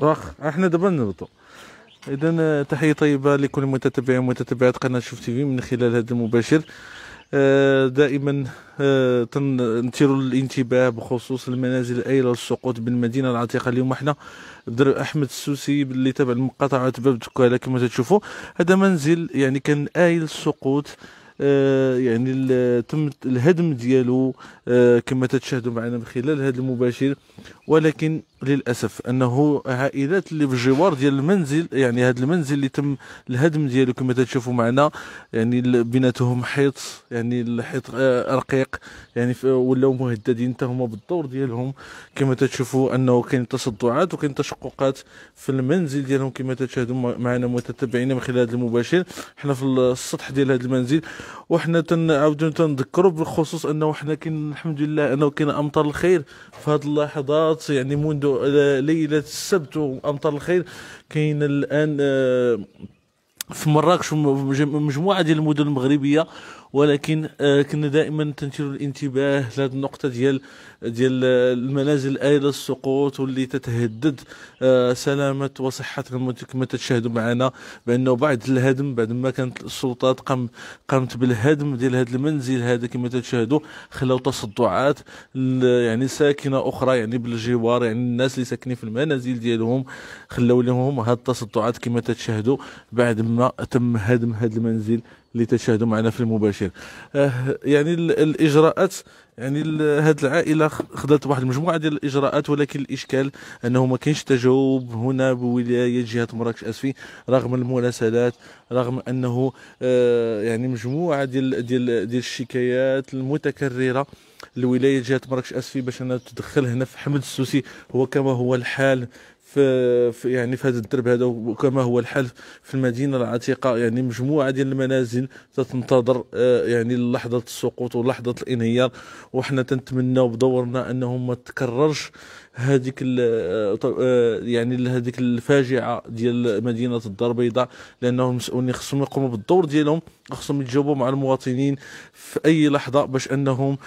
واخ صعوبة احنا دابا نبطو اذا تحيه طيبه لكل متتبعي ومتتبعات قناه شوف تي في من خلال هذا المباشر آه، دائما آه، تنثير الانتباه بخصوص المنازل الايله للسقوط بالمدينه العتيقه اليوم احنا در احمد السوسي اللي تابع لمقاطعه باب دكاله كما تشوفوا هذا منزل يعني كان ايل السقوط آه، يعني تم الهدم ديالو كما تتشاهدوا معنا من خلال هذا المباشر ولكن للاسف انه عائلات اللي في الجوار ديال المنزل يعني هذا المنزل اللي تم الهدم ديالو كما تشوفوا معنا يعني بيناتهم حيط يعني الحيط آه، رقيق يعني ولاو مهددين حتى هما بالدور ديالهم كما تشوفوا انه كاين تصدعات وكاين تشققات في المنزل ديالهم كما تشاهدوا معنا متتبعين من خلال هذا المباشر حنا في السطح ديال هذا المنزل وحنا تنعاودوا تنذكروا بالخصوص انه حنا كاين الحمد لله انه كاين امطار الخير في هذه اللحظات يعني منذ ليله السبت وامطار الخير كاين الان آه، في مراكش مجموعه ديال المدن المغربيه ولكن آه، كنا دائما تنشر الانتباه لهذه النقطه ديال ديال آه، المنازل الايه للسقوط واللي تتهدد آه، سلامه وصحه كما تشاهدوا معنا بانه بعد الهدم بعد ما كانت السلطات قام قامت بالهدم ديال هذا المنزل هذا كما تشاهدوا خلاو تصدعات يعني ساكنه اخرى يعني بالجوار يعني الناس اللي ساكنين في المنازل ديالهم خلاو لهم هذه التصدعات كما تشاهدوا بعد ما تم هدم هذا المنزل لتشاهدوا معنا في المباشر آه يعني الاجراءات يعني هذه العائله خدات واحد المجموعه ديال الاجراءات ولكن الاشكال انه ما كاينش تجاوب هنا بولايه جهه مراكش اسفي رغم المراسلات رغم انه آه، يعني مجموعه ديال ديال ديال الشكايات المتكرره لولايه جهه مراكش اسفي باش انها تدخل هنا في حمد السوسي هو كما هو الحال في يعني في هذا الدرب هذا وكما هو الحال في المدينه العتيقه يعني مجموعه ديال المنازل تنتظر آه، يعني لحظه السقوط ولحظه الانهيار وحنا تنتمناو بدورنا انه ما تكررش هذيك آه، آه، يعني هذيك الفاجعه ديال مدينه الدار البيضاء لانه المسؤولين خصهم يقوموا بالدور ديالهم خصهم يتجاوبوا مع المواطنين في اي لحظه باش انهم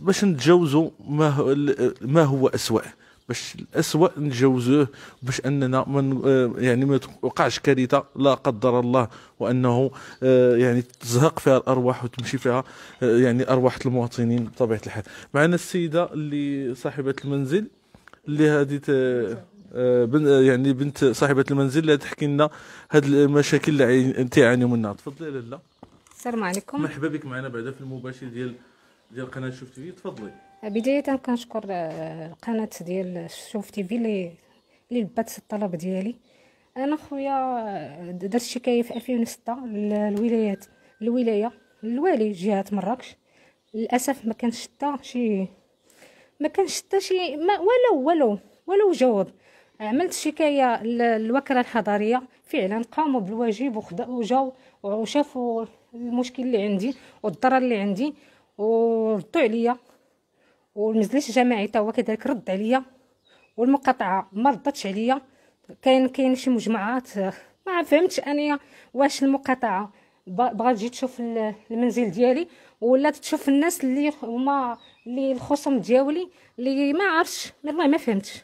باش نتجاوزوا ما هو ما هو اسوأ باش الاسوء نتجاوزوه باش اننا من آه، يعني ما توقعش كارثه لا قدر الله وانه آه، يعني تزهق فيها الارواح وتمشي فيها آه، يعني ارواح المواطنين بطبيعه الحال معنا السيده اللي صاحبه المنزل اللي هذه يعني بنت صاحبه المنزل اللي تحكي لنا هاد المشاكل اللي تعاني منها تفضلي لاله السلام عليكم مرحبا بك معنا بعدا في المباشر ديال ديال قناه شوف تي تفضلي بدايه كنشكر آه، القناه ديال شوف تي في اللي لبات الطلب ديالي انا خويا آه، درت شكايه في 2006 للولايات الولايه الوالي جهه مراكش للاسف ما كانش حتى شي ما كانش حتى شي ما ولو ولو ولو جواب عملت شكايه للوكاله الحضاريه فعلا قاموا بالواجب وجاو وشافوا المشكل اللي عندي والضرر اللي عندي وردوا عليا والمجلس الجماعي تا هو كذلك رد عليا والمقاطعه ما ردتش عليا كاين كاين شي مجموعات ما فهمتش انايا واش المقاطعه بغات تجي تشوف المنزل ديالي ولا تشوف الناس اللي هما اللي الخصم ديالي اللي ما عرفش والله ما فهمتش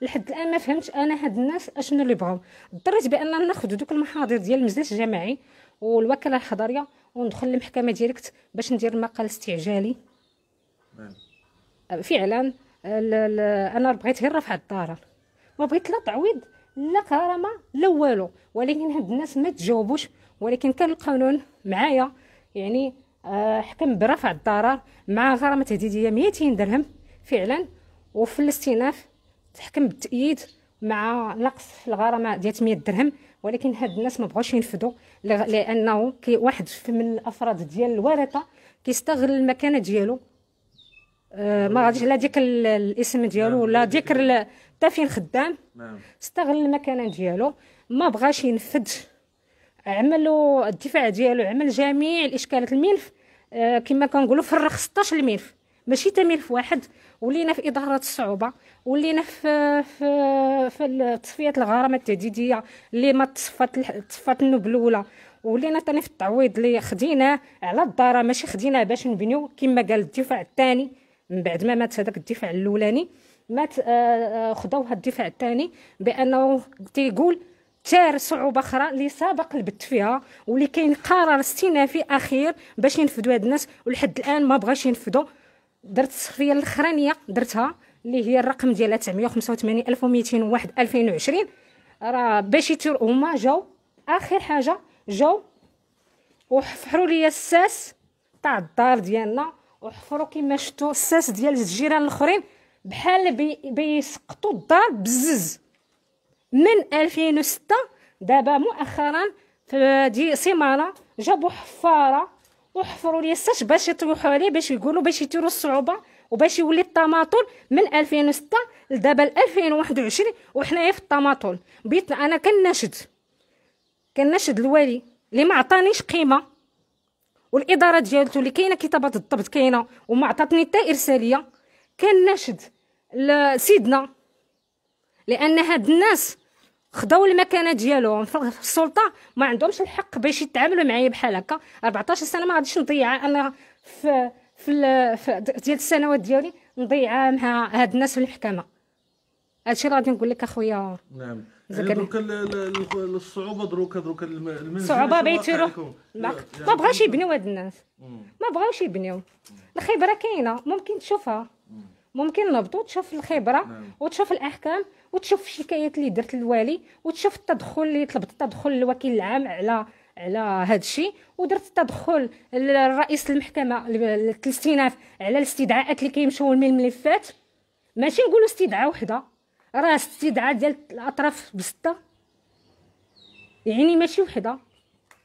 لحد الان ما فهمتش انا هاد الناس اشنو اللي بغاو اضطريت بان ناخذ دوك المحاضر ديال المجلس الجماعي والوكاله الحضريه وندخل للمحكمه ديريكت باش ندير مقال استعجالي فعلا انا بغيت غير رفع الضرر ما بغيت لا تعويض لا كرامه لا والو ولكن هاد الناس ما تجاوبوش ولكن كان القانون معايا يعني آه، حكم برفع الضرر مع غرامه تهديديه 200 درهم فعلا وفي الاستئناف تحكم بالتأييد مع نقص في الغرامه ديال 100 درهم ولكن هاد الناس ما بغاوش ينفذوا لانه واحد من الافراد ديال الورثه كيستغل المكانه ديالو آه، ما غاديش لا ديك الاسم ديالو نعم. ولا ذكر حتى فين خدام نعم. استغل المكانه ديالو ما بغاش ينفذ عملوا الدفاع ديالو عمل جميع الاشكالات الملف آه، كما كنقولوا فرخ 16 الملف ماشي حتى ملف واحد ولينا في اداره الصعوبه ولينا في في, في تصفيه الغرامه التهديديه اللي ما تصفات تصفات الاولى ولينا ثاني في التعويض اللي خديناه على الدار ماشي خديناه باش نبنيو كما قال الدفاع الثاني من بعد ما مات هذاك الدفاع الاولاني مات هذا آه، آه، الدفاع الثاني بانه تيقول تار صعوبه اخرى اللي سابق البت فيها واللي كاين قرار استئنافي اخير باش ينفذوا هاد الناس ولحد الان ما بغاش ينفذوا درت السخريه الاخرانيه درتها اللي هي الرقم ديالها 985 2020 راه باش يتر هما جاو اخر حاجه جاو وحفروا لي الساس تاع الدار ديالنا وحفروا كما شفتوا الساس ديال الجيران الاخرين بحال بي بيسقطوا الدار بزز من 2006 دابا مؤخرا في دي جابوا حفاره وحفروا لي الساس باش يطيحوا عليه باش يقولوا باش يديروا الصعوبه وباش يولي الطماطول من 2006 لدابا 2021 وحنايا في الطماطول بيت انا كنشد كنشد الوالي اللي ما عطانيش قيمه والاداره ديالته اللي كاينه كتابات الضبط كاينه وما عطاتني حتى ارساليه كان ناشد لسيدنا لان هاد الناس خداو المكانه ديالهم في السلطه ما عندهمش الحق باش يتعاملوا معايا بحال هكا 14 سنه ما غاديش نضيعها انا في في, في ديال السنوات ديالي نضيعها مع هاد الناس في المحكمه هادشي اللي غادي نقول لك اخويا نعم دروك الصعوبه دروك دروك المنزل صعوبه بيت يروح يعني ما بغاوش يبنيو هاد الناس ما بغاوش يبنيو الخبره كاينه ممكن تشوفها ممكن نهبطو تشوف الخبره نعم. وتشوف الاحكام وتشوف الشكايات اللي درت للوالي وتشوف التدخل اللي طلبت التدخل الوكيل العام على على هذا الشيء ودرت التدخل للرئيس المحكمه الاستئناف على الاستدعاءات اللي كيمشيو من الملفات ماشي نقولوا استدعاء وحده راه استدعاء ديال الاطراف بسته يعني ماشي وحده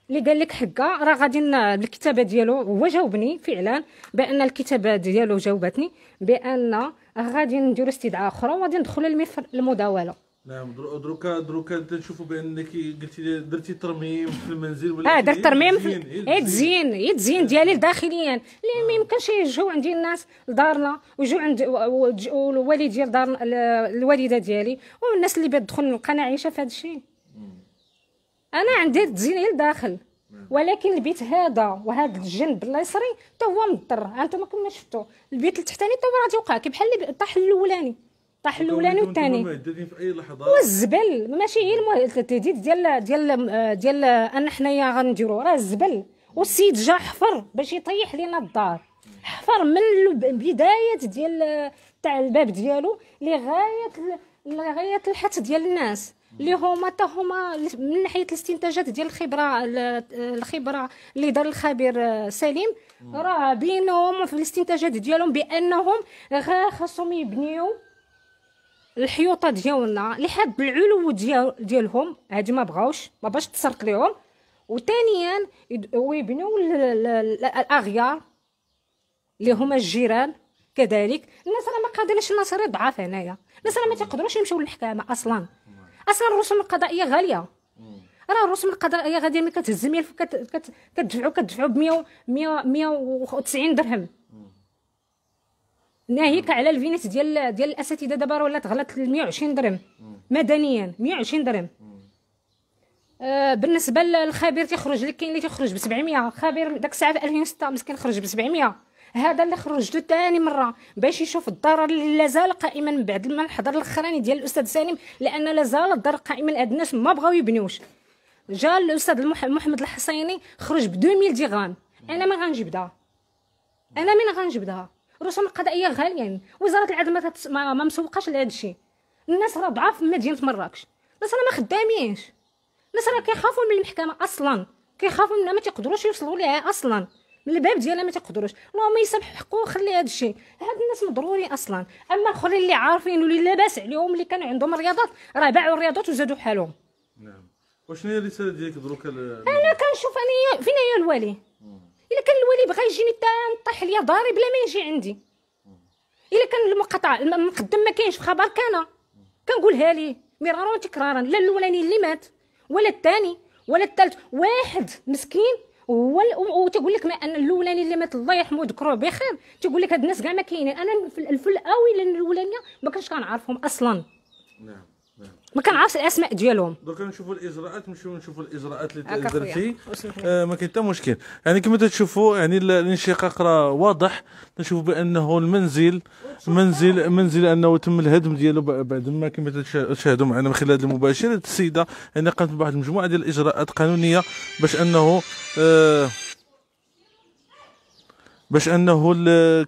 اللي قال لك حقه راه غادي الكتابه ديالو هو جاوبني فعلا بان الكتابه ديالو جاوبتني بان غادي نديرو استدعاء اخرى وغادي ندخلو للمداوله نعم دروكا دروكا انت تشوفوا بانك قلتي لي درتي ترميم في المنزل ولا اه درت ترميم اي تزيين اي تزيين ديالي آه. داخليا اللي ما آه. يمكنش يجوا عندي الناس لدارنا ويجوا عند الوالد ديال دار الوالده ديالي والناس اللي بتدخل نلقى انا عايشه في هذا الشيء انا عندي تزيين الداخل ولكن البيت هذا وهذا الجنب اليسري حتى هو مضر انتم ما شفتوا البيت التحتاني تو حتى هو غادي يوقع كي بحال طاح الاولاني الطاح الاولاني والثاني والزبل ماشي غير المه... التهديد ديال ديال ديال ان حنايا غنديرو راه الزبل والسيد جا حفر باش يطيح لينا الدار حفر من البدايه ديال تاع الباب ديالو لغايه لغايه الحت ديال الناس اللي هما حتى هما من ناحيه الاستنتاجات ديال الخبره الخبره اللي دار الخبير آه، سليم راه بينهم في الاستنتاجات ديالهم بانهم غا خاصهم يبنيو الحيوطه ديالنا لحد العلو ديال ديالهم هادي ما بغاوش ما باش تسرق ليهم وثانيا ويبنوا الاغيار اللي هما الجيران كذلك الناس راه ما قادرينش الناس راه ضعاف هنايا الناس راه ما تيقدروش يمشيو للمحكمه اصلا اصلا الرسوم القضائيه غاليه راه الرسوم القضائيه غادي ملي كتهز 1000 كتدفعوا كتدفعوا ب 100 190 درهم ناهيك على الفينيس ديال ديال الاساتذه دابا ولات غلات 120 درهم مدنيا 120 درهم آه بالنسبه للخبير تيخرج لك كاين اللي تيخرج ب 700 خبير داك الساعه في 2006 مسكين خرج ب 700 هذا اللي خرجته ثاني مره باش يشوف الضرر اللي لازال قائما من بعد ما الحضر الاخراني ديال الاستاذ سالم لان لازال الضرر قائما هاد الناس ما بغاو يبنيوش جا الاستاذ محمد الحصيني خرج ب 2000 درهم انا ما غنجبدها انا من غنجبدها الرسوم القضائيه غاليين وزاره العدل ما, ما, مسوقاش لهذا الشيء الناس راه ضعاف في مدينه مراكش الناس راه ما خدامينش الناس راه كيخافوا من المحكمه اصلا كيخافوا منها ما تيقدروش يوصلوا ليها اصلا من الباب ديالها ما تيقدروش اللهم يسامح حقه وخلي هذا الشيء هاد الناس مضروري اصلا اما الاخرين اللي عارفين واللي لاباس عليهم اللي كانوا عندهم الرياضات راه باعوا الرياضات وزادوا حالهم نعم وشنو هي الرساله ديالك دروك انا كنشوف انا فين هي الوالي الا كان الولي بغى يجيني نطيح ليا داري بلا ما يجي عندي الا كان المقطع المقدم ما كاينش في خبر كان كنقولها ليه مرارا وتكرارا لا الاولاني اللي مات ولا الثاني ولا الثالث واحد مسكين هو وتقول لك ما ان الاولاني اللي مات الله يرحمه ذكروه بخير تقول لك هاد الناس كاع ما كاينين انا في الاول الاولانيه ما كنتش كنعرفهم اصلا نعم ما كنعرفش الاسماء ديالهم دوك نشوفوا الاجراءات نمشيو نشوفوا الاجراءات اللي درتي آه ما كاين حتى مشكل يعني كما تشوفوا يعني الانشقاق راه واضح تنشوفوا بانه المنزل منزل منزل انه تم الهدم ديالو بعد ما كما تشاهدوا معنا من خلال هذا المباشر السيده يعني قامت بواحد المجموعه ديال الاجراءات القانونيه باش انه آه باش انه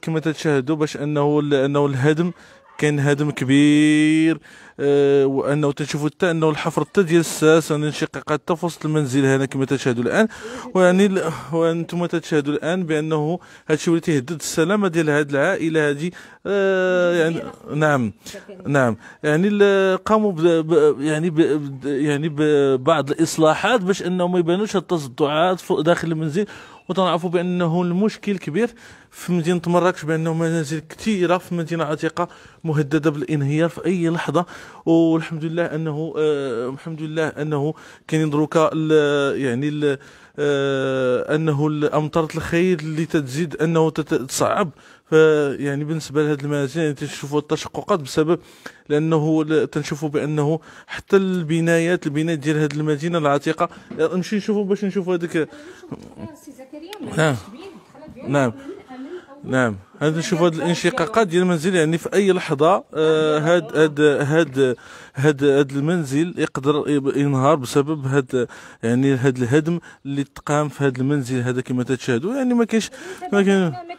كما تشاهدوا باش انه انه الهدم كاين هدم كبير آه، وانه تنشوفوا حتى انه الحفر حتى ديال الساس انشقاقات حتى في وسط المنزل هنا كما تشاهدوا الان ويعني وانتم تشاهدوا الان بانه هذا الشيء اللي تيهدد السلامه ديال هذه العائله هذه آه، يعني نعم نعم يعني قاموا يعني يعني ببعض الاصلاحات باش انه ما يبانوش التصدعات داخل المنزل وتنعرفوا بانه المشكل كبير في مدينه مراكش بانه منازل كثيره في مدينه عتيقه مهدده بالانهيار في اي لحظه والحمد لله انه آه الحمد لله انه كاينين دروكا يعني آه انه الامطار الخير اللي تزيد انه تتصعب يعني بالنسبه لهذه المنازل يعني تنشوفوا التشققات بسبب لانه تنشوفوا بانه حتى البنايات البنايات ديال هذه المدينه العتيقه آه، نمشي نشوفوا باش نشوفوا هذيك نعم نعم نعم هذا نشوف هذه الانشقاقات ديال المنزل يعني في اي لحظه آه، هاد هاد هاد هاد هاد المنزل يقدر ينهار بسبب هاد يعني هاد الهدم اللي تقام في هاد المنزل هذا كما تشاهدوا يعني ما كاينش ما حتى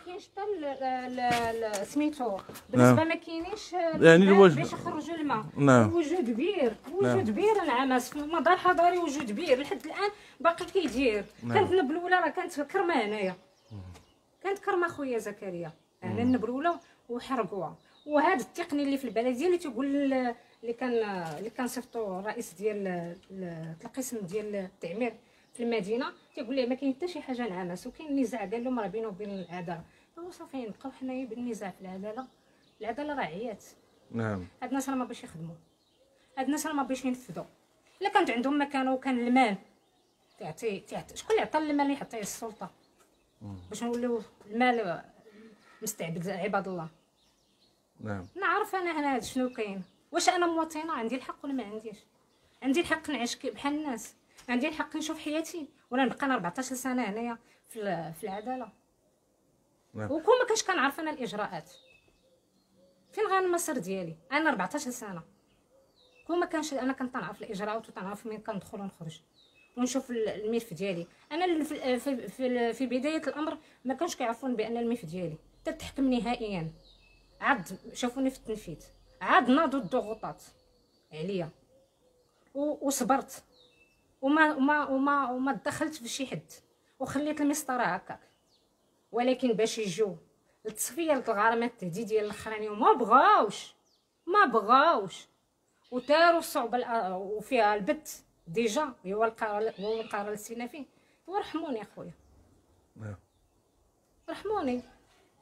سميتو نعم. بالنسبه ما كاينينش يعني الوجه باش يخرجوا الماء نعم وجود كبير نعم. وجود كبير العماس في المدار الحضري وجود كبير لحد الان باقي كيدير نعم. كانت الاولى راه كانت كرمانه هنايا كانت كرمه خويا زكريا على النبروله وحرقوها وهذا التقني اللي في البلد ديالي تيقول اللي كان اللي كان صيفطو الرئيس ديال القسم ديال التعمير في المدينه تيقول ليه ما كاين حتى شي حاجه نعمس وكاين نزاع قال لهم راه بينه وبين العداله هو صافي نبقاو حنايا بالنزاع في العداله العداله راه عيات نعم هاد الناس راه ما باش يخدموا هاد الناس راه ما باش ينفذوا الا كانت عندهم مكانه وكان المال تعطي تعطي شكون اللي عطى المال يحطيه السلطه باش نوليو المال مستعبد عباد الله نعم نعرف انا هنا شنو كاين واش انا مواطنه عندي الحق ولا ما عنديش عندي الحق نعيش بحال الناس عندي الحق نشوف حياتي ولا نبقى انا 14 سنه هنايا في في العداله نعم. وكون ما كانش كنعرف انا الاجراءات فين غان غنمصر ديالي انا 14 سنه كون ما كانش انا كنت نعرف الاجراءات وتنعرف مين كندخل ونخرج ونشوف الملف ديالي انا في, في, في بدايه الامر ما كانش كيعرفوني بان الملف ديالي تتحكم نهائيا عاد شافوني في التنفيذ عاد ناضوا الضغوطات عليا وصبرت وما وما وما وما دخلت في شي حد وخليت المسطره هكاك ولكن باش التصفيه لتصفيه الغرامات ديال الاخراني وما بغاوش ما بغاوش وتاروا الصعوبه وفيها البت ديجا هو القرار هو القرار اللي سينا فيه ورحموني اخويا نعم. رحموني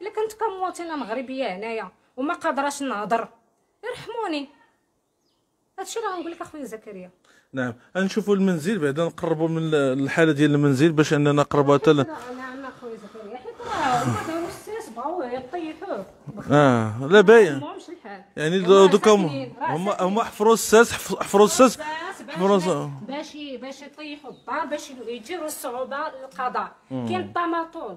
الا كنت كمواطنه مغربيه هنايا وما قادراش نهضر رحموني هادشي راه غنقول لك اخويا زكريا نعم غنشوفوا المنزل بعدا نقربوا من الحاله ديال المنزل باش اننا قربوا حتى لا نعم اخويا زكريا حيت راه بغاو يطيحوه اه لا باين يعني دوكا هما هما حفروا الساس حفروا الساس فرصة باش باش يطيحوا الدار باش يديروا الصعوبه للقضاء كاين الطماطول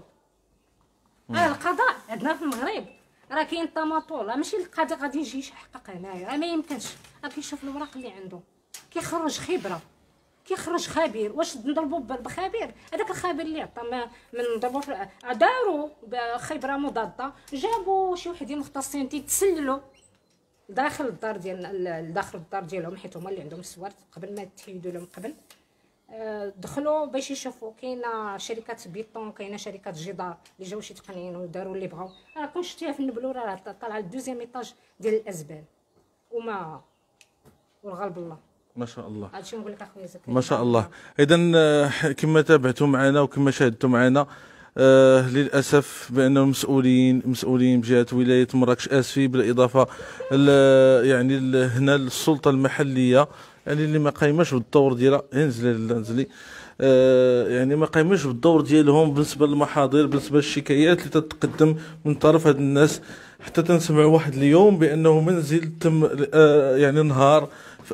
آه، القضاء عندنا في المغرب راه كاين الطماطول راه ماشي القاضي غادي يجي يحقق هنايا راه ما يمكنش راه كيشوف الوراق اللي عنده كيخرج خبره كيخرج خبير واش نضربوا بخبير هذاك الخبير اللي عطى من نضربوا آه، داروا خبره مضاده جابوا شي وحدين مختصين تيتسللوا داخل الدار ديالنا داخل الدار ديالهم حيت هما اللي عندهم السوارت قبل ما تحيدوا لهم قبل آه، دخلوا باش يشوفوا كاينه شركه بيطون كاينه شركه جدار اللي جاو شي تقنيين وداروا اللي بغاو راه كون شفتيها في النبلوره راه طالعه الدوزيام ايطاج ديال الازبال وما والغلب الله ما شاء الله هادشي نقول لك اخويا زكريا ما شاء الله اذا آه، كما تابعتوا معنا وكما شاهدتوا معنا آه للاسف بانهم مسؤولين مسؤولين بجهه ولايه مراكش اسفي بالاضافه يعني هنا السلطه المحليه يعني اللي ما قايماش بالدور ديالها انزلي إيه، انزلي آه، يعني ما قايماش بالدور ديالهم بالنسبه للمحاضر بالنسبه للشكايات اللي تتقدم من طرف هاد الناس حتى تنسمع واحد اليوم بانه منزل تم آه، يعني نهار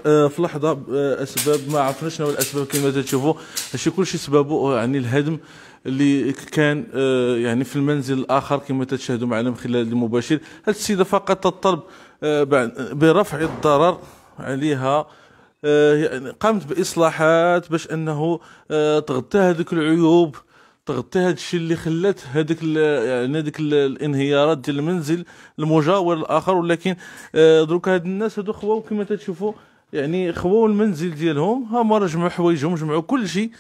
آه، في لحظه اسباب ما عرفناش شنو الاسباب كما تشوفوا هادشي كلشي سببه يعني الهدم اللي كان آه، يعني في المنزل الاخر كما تشاهدوا معنا من خلال المباشر هذه السيده فقط تطلب آه، برفع الضرر عليها آه، يعني قامت باصلاحات باش انه تغطي هذوك العيوب تغطي هذا الشيء اللي خلات هذيك يعني هذيك الانهيارات ديال المنزل المجاور الاخر ولكن دروك هاد الناس هادو خواو كما تشوفوا يعني خواو المنزل ديالهم هما جمعوا حوايجهم جمعوا كل شيء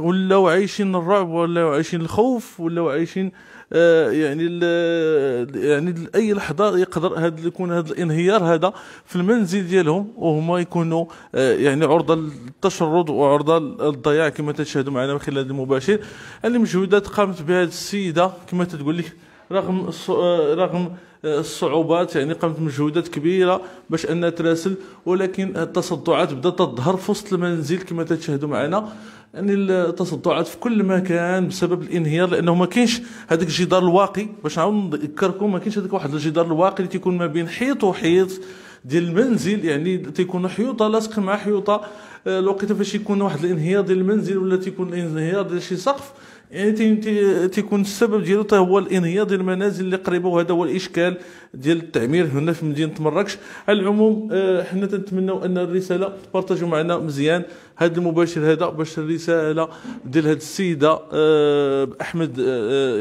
ولاو آه، عايشين الرعب ولاو عايشين الخوف ولاو عايشين آه، يعني يعني اي لحظه يقدر هذا يكون هذا الانهيار هذا في المنزل ديالهم وهما يكونوا آه، يعني عرضه للتشرد وعرضه للضياع كما تشاهدوا معنا من خلال المباشر المجهودات قامت بها السيده كما تقول لك رغم رغم الصعوبات يعني قامت مجهودات كبيره باش انها تراسل ولكن التصدعات بدات تظهر في وسط المنزل كما تشاهدوا معنا يعني التصدعات في كل مكان بسبب الانهيار لانه ما كاينش هذاك الجدار الواقي باش نعاود نذكركم ما كاينش هذاك واحد الجدار الواقي اللي تيكون ما بين حيط وحيط ديال المنزل يعني تيكونوا حيوطه لاصق مع حيوطه آه، الوقيته فاش يكون واحد الانهيار ديال المنزل ولا تيكون الانهيار ديال شي سقف يعني تيكون السبب ديالو حتى هو الانهيار ديال المنازل اللي قريبه وهذا هو الاشكال ديال التعمير هنا في مدينه مراكش على العموم آه، حنا تنتمناو ان الرساله تبارطاجوا معنا مزيان هذا المباشر هذا باش الرساله ديال هذه السيده آه، احمد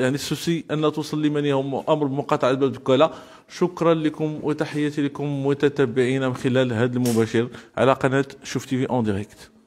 يعني السوسي ان توصل لمن يهم امر بمقاطعه الباب بكاله شكرا لكم وتحياتي لكم متتبعينا من خلال هذا المباشر على قناه تي في اون ديريكت